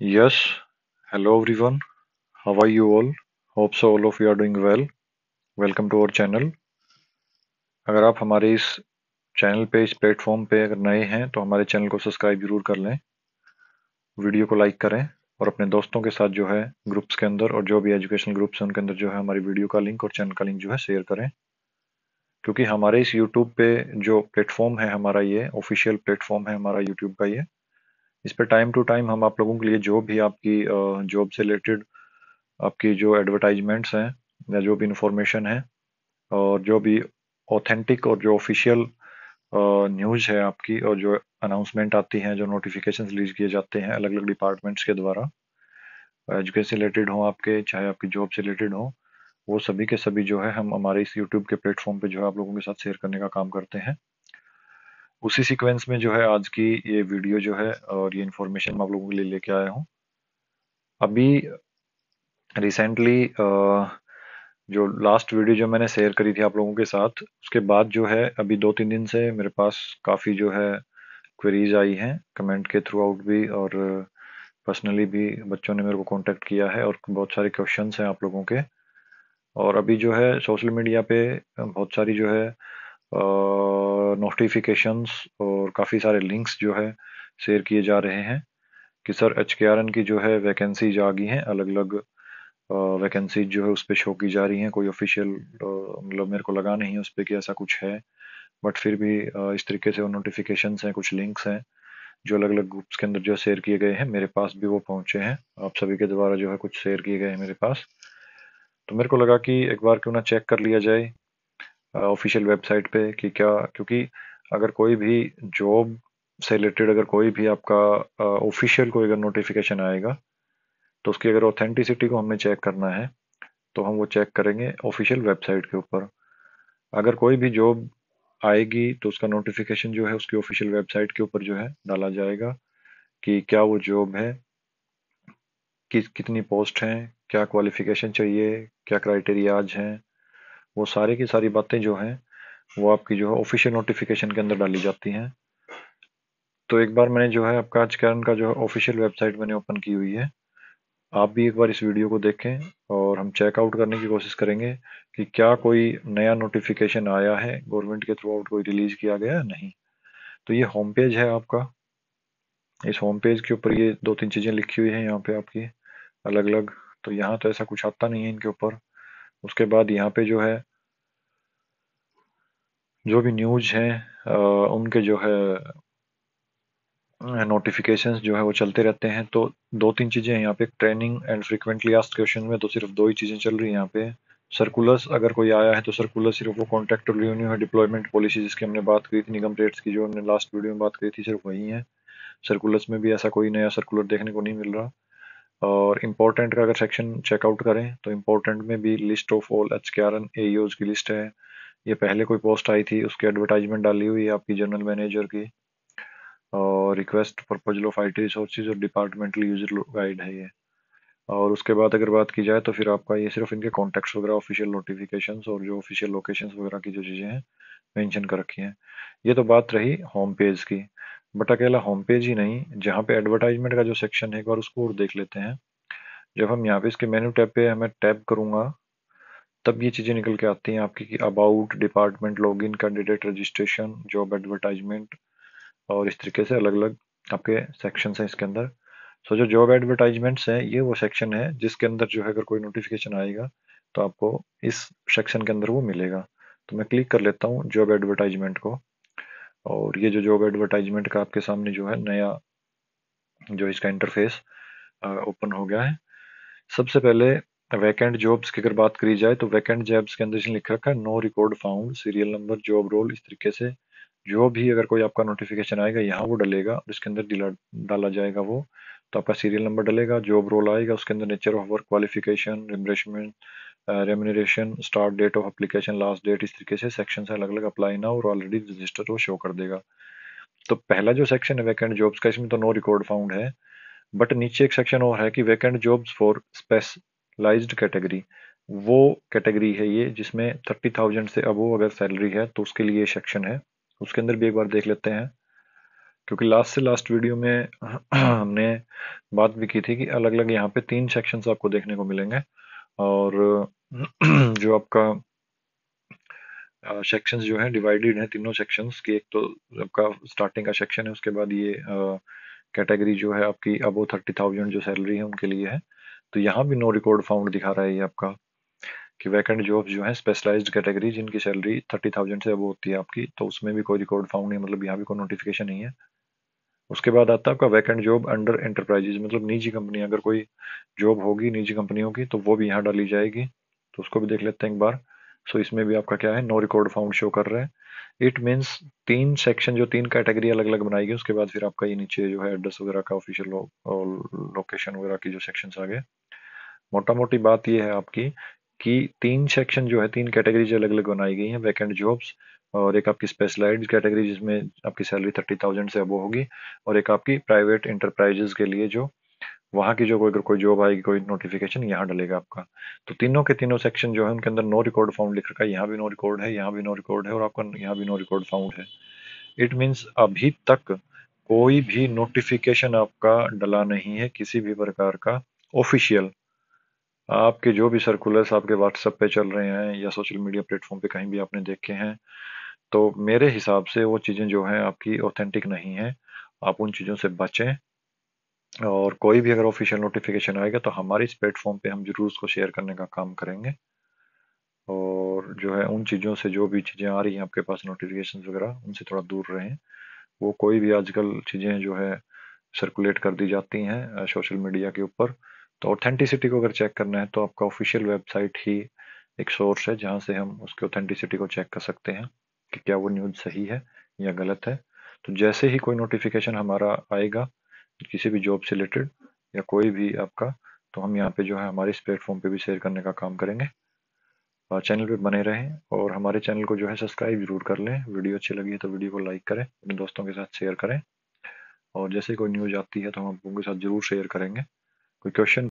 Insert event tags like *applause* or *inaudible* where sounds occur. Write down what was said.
Yes, hello everyone. How are you all? Hope so all of you are doing well welcome to our channel अगर आप हमारे इस channel पे इस platform पे अगर नए हैं तो हमारे चैनल को सब्सक्राइब जरूर कर लें वीडियो को लाइक करें और अपने दोस्तों के साथ जो है ग्रुप्स के अंदर और जो भी एजुकेशनल ग्रुप्स हैं उनके अंदर जो है हमारी वीडियो का लिंक और चैनल का लिंक जो है शेयर करें क्योंकि हमारे इस यूट्यूब पे जो प्लेटफॉर्म है हमारा ये ऑफिशियल प्लेटफॉर्म है हमारा यूट्यूब का ये इस पर टाइम टू टाइम हम आप लोगों के लिए जो भी आपकी जॉब से रिलेटेड आपकी जो एडवर्टाइजमेंट्स हैं या जो भी इंफॉर्मेशन है और जो भी ऑथेंटिक और जो ऑफिशियल न्यूज है आपकी और जो अनाउंसमेंट आती हैं जो नोटिफिकेशन रिलीज किए जाते हैं अलग अलग डिपार्टमेंट्स के द्वारा एजुकेशन से रिलेटेड हों आपके चाहे आपकी जॉब से रिलेटेड हों वो सभी के सभी जो है हम हमारे इस यूट्यूब के प्लेटफॉर्म पे जो है आप लोगों के साथ शेयर करने का काम करते हैं उसी सीक्वेंस में जो है आज की ये वीडियो जो है और ये इन्फॉर्मेशन मैं आप लोगों के लिए लेके आया हूँ अभी रिसेंटली जो लास्ट वीडियो जो मैंने शेयर करी थी आप लोगों के साथ उसके बाद जो है अभी दो तीन दिन से मेरे पास काफ़ी जो है क्वेरीज आई हैं कमेंट के थ्रू आउट भी और पर्सनली भी बच्चों ने मेरे को कांटेक्ट किया है और बहुत सारे क्वेश्चंस हैं आप लोगों के और अभी जो है सोशल मीडिया पे बहुत सारी जो है नोटिफिकेशंस और काफ़ी सारे लिंक्स जो है शेयर किए जा रहे हैं कि सर एच की जो है वैकेंसीज आ गई हैं अलग अलग वैकेंसी जो है उस पर शो की जा रही हैं कोई ऑफिशियल मतलब मेरे को लगा नहीं है उस पर कि ऐसा कुछ है बट फिर भी इस तरीके से वो नोटिफिकेशंस हैं कुछ लिंक्स हैं जो अलग अलग ग्रुप्स के अंदर जो शेयर किए गए हैं मेरे पास भी वो पहुंचे हैं आप सभी के द्वारा जो है कुछ शेयर किए गए हैं मेरे पास तो मेरे को लगा कि एक बार क्यों ना चेक कर लिया जाए ऑफिशियल वेबसाइट पे कि क्या क्योंकि अगर कोई भी जॉब से रिलेटेड अगर कोई भी आपका ऑफिशियल कोई अगर नोटिफिकेशन आएगा तो उसकी अगर ऑथेंटिसिटी को हमें चेक करना है तो हम वो चेक करेंगे ऑफिशियल वेबसाइट के ऊपर अगर कोई भी जॉब आएगी तो उसका नोटिफिकेशन जो है उसकी ऑफिशियल वेबसाइट के ऊपर जो है डाला जाएगा कि क्या वो जॉब है कि कितनी पोस्ट हैं क्या क्वालिफिकेशन चाहिए क्या क्राइटेरियाज हैं वो सारे की सारी बातें जो हैं वो आपकी जो है ऑफिशियल नोटिफिकेशन के अंदर डाली जाती हैं तो एक बार मैंने जो है आपका आज करण का जो है ऑफिशियल वेबसाइट मैंने ओपन की हुई है आप भी एक बार इस वीडियो को देखें और हम चेकआउट करने की कोशिश करेंगे कि क्या कोई नया नोटिफिकेशन आया है गवर्नमेंट के थ्रू आउट कोई रिलीज किया गया है नहीं तो ये होम पेज है आपका इस होम पेज के ऊपर ये दो तीन चीज़ें लिखी हुई हैं यहाँ पे आपकी अलग अलग तो यहाँ तो ऐसा कुछ आता नहीं है इनके ऊपर उसके बाद यहाँ पे जो है जो भी न्यूज हैं उनके जो है नोटिफिकेशन जो है वो चलते रहते हैं तो दो तीन चीज़ें यहाँ पे training and frequently asked question में तो सिर्फ दो ही चीज़ें चल रही हैं यहाँ पे सर्कुलर्स अगर कोई आया है तो सर्कुलर सिर्फ वो कॉन्ट्रैक्ट रिव्यू है डिप्लॉयमेंट पॉलिसी जिसकी हमने बात करी थी निगम रेट्स की जो हमने लास्ट वीडियो में बात करी थी सिर्फ वही है सर्कुलर्स में भी ऐसा कोई नया सर्कुलर देखने को नहीं मिल रहा और इम्पोर्टेंट का अगर सेक्शन चेकआउट करें तो इम्पोर्टेंट में भी list of all H K R N A की लिस्ट है ये पहले कोई पोस्ट आई थी उसकी एडवर्टाइजमेंट डाली हुई है आपकी जनरल मैनेजर की और request proposal of I T resources और डिपार्टमेंटल यूजर गाइड है ये और उसके बाद अगर बात की जाए तो फिर आपका ये सिर्फ इनके कॉन्टैक्ट्स वगैरह ऑफिशियल नोटिफिकेशन और जो ऑफिशियल लोकेशन वगैरह की जो चीज़ें हैं मेंशन कर रखी हैं ये तो बात रही होम पेज की बट अकेला होम पेज ही नहीं जहाँ पे एडवर्टाइजमेंट का जो सेक्शन है एक बार उसको और देख लेते हैं जब हम यहाँ पे इसके मेन्यू टैब पे हमें टैप करूँगा तब ये चीज़ें निकल के आती हैं आपकी about department log in candidate registration job advertisement और इस तरीके से अलग अलग आपके सेक्शन हैं इसके अंदर सो जो जॉब एडवर्टाइजमेंट्स हैं ये वो सेक्शन है जिसके अंदर जो है अगर कोई नोटिफिकेशन आएगा तो आपको इस सेक्शन के अंदर वो मिलेगा तो मैं क्लिक कर लेता हूँ जॉब एडवर्टाइजमेंट को और ये जो जॉब एडवर्टाइजमेंट का आपके सामने जो है नया जो इसका इंटरफेस ओपन हो गया है सबसे पहले वैकेंट जॉब्स की अगर बात करी जाए तो वैकेंट जॉब्स के अंदर इसने लिख रखा है no record found serial number job role इस तरीके से जो भी अगर कोई आपका नोटिफिकेशन आएगा यहाँ वो डलेगा और इसके अंदर डाला जाएगा वो तो आपका सीरियल नंबर डलेगा जॉब रोल आएगा उसके अंदर nature of work qualification remuneration remuneration start date of application last date इस तरीके से सेक्शन से अलग अलग अप्लाई ना और ऑलरेडी रजिस्टर वो शो कर देगा तो पहला जो सेक्शन है वैकेंट जॉब्स का इसमें तो नो रिकॉर्ड फाउंड है बट नीचे एक सेक्शन और है कि vacant jobs for specialized category वो कैटेगरी है ये जिसमें थर्टी थाउजेंड से अबो अगर सैलरी है तो उसके लिए सेक्शन है उसके अंदर भी एक बार देख लेते हैं क्योंकि लास्ट से लास्ट वीडियो में *clears throat* हमने बात भी की थी कि अलग अलग यहाँ पे तीन सेक्शंस आपको देखने को मिलेंगे और *clears throat* जो आपका सेक्शंस जो है डिवाइडेड है तीनों सेक्शंस की एक तो आपका स्टार्टिंग का सेक्शन है उसके बाद ये कैटेगरी जो है आपकी अबो थर्टी थाउजेंड जो सैलरी है उनके लिए है तो यहाँ भी नो रिकॉर्ड फाउंड दिखा रहा है ये आपका कि वैकेंट जॉब जो है स्पेशलाइज कैटेगरी जिनकी सैलरी थर्टी थाउजेंड से अब होती है आपकी तो उसमें भी कोई रिकॉर्ड फाउंड नहीं मतलब यहाँ भी कोई नोटिफिकेशन नहीं है उसके बाद आता है आपका वैकेंट जॉब अंडर एंटरप्राइजेज मतलब निजी कंपनी अगर कोई जॉब होगी निजी कंपनियों की तो वो भी यहाँ डाली जाएगी तो उसको भी देख लेते हैं एक बार सो so, इसमें भी आपका क्या है नो रिकॉर्ड फाउंड शो कर रहे हैं इट मीन्स तीन सेक्शन जो तीन कैटेगरी अलग अलग गई उसके बाद फिर आपका ये नीचे जो है एड्रेस वगैरह का ऑफिशियल लो, लोकेशन वगैरह की जो सेक्शन आ गए मोटा मोटी बात ये है आपकी कि तीन सेक्शन जो है तीन कैटेगरी अलग अलग बनाई गई हैं वैकेंट जॉब्स और एक आपकी स्पेशलाइज कैटेगरी जिसमें आपकी सैलरी थर्टी थाउजेंड से अबो होगी और एक आपकी प्राइवेट इंटरप्राइजेस के लिए जो वहां की जो कोई कोई जॉब आएगी कोई नोटिफिकेशन यहाँ डलेगा आपका तो तीनों के तीनों सेक्शन जो है उनके अंदर नो रिकॉर्ड फाउंड लिख रखा है यहाँ भी नो रिकॉर्ड है यहाँ भी नो रिकॉर्ड है और आपका यहाँ भी नो रिकॉर्ड फाउंड है इट मीन्स अभी तक कोई भी नोटिफिकेशन आपका डला नहीं है किसी भी प्रकार का ऑफिशियल आपके जो भी सर्कुलर्स आपके व्हाट्सएप पे चल रहे हैं या सोशल मीडिया प्लेटफॉर्म पे कहीं भी आपने देखे हैं तो मेरे हिसाब से वो चीज़ें जो हैं आपकी ऑथेंटिक नहीं है आप उन चीज़ों से बचें और कोई भी अगर ऑफिशियल नोटिफिकेशन आएगा तो हमारे इस प्लेटफॉर्म पे हम जरूर उसको शेयर करने का काम करेंगे और जो है उन चीज़ों से जो भी चीज़ें आ रही हैं आपके पास नोटिफिकेशन वगैरह उनसे थोड़ा दूर रहें वो कोई भी आजकल चीज़ें जो है सर्कुलेट कर दी जाती हैं सोशल मीडिया के ऊपर तो ऑथेंटिसिटी को अगर चेक करना है तो आपका ऑफिशियल वेबसाइट ही एक सोर्स है जहाँ से हम उसकी ऑथेंटिसिटी को चेक कर सकते हैं कि क्या वो न्यूज़ सही है या गलत है तो जैसे ही कोई नोटिफिकेशन हमारा आएगा किसी भी जॉब से रिलेटेड या कोई भी आपका तो हम यहाँ पे जो है हमारे इस प्लेटफॉर्म पे भी शेयर करने का काम करेंगे और चैनल पे बने रहें और हमारे चैनल को जो है सब्सक्राइब जरूर कर लें वीडियो अच्छी लगी है तो वीडियो को लाइक करें अपने दोस्तों के साथ शेयर करें और जैसे कोई न्यूज़ आती है तो हम आप लोगों के साथ जरूर शेयर करेंगे कोई क्वेश्चन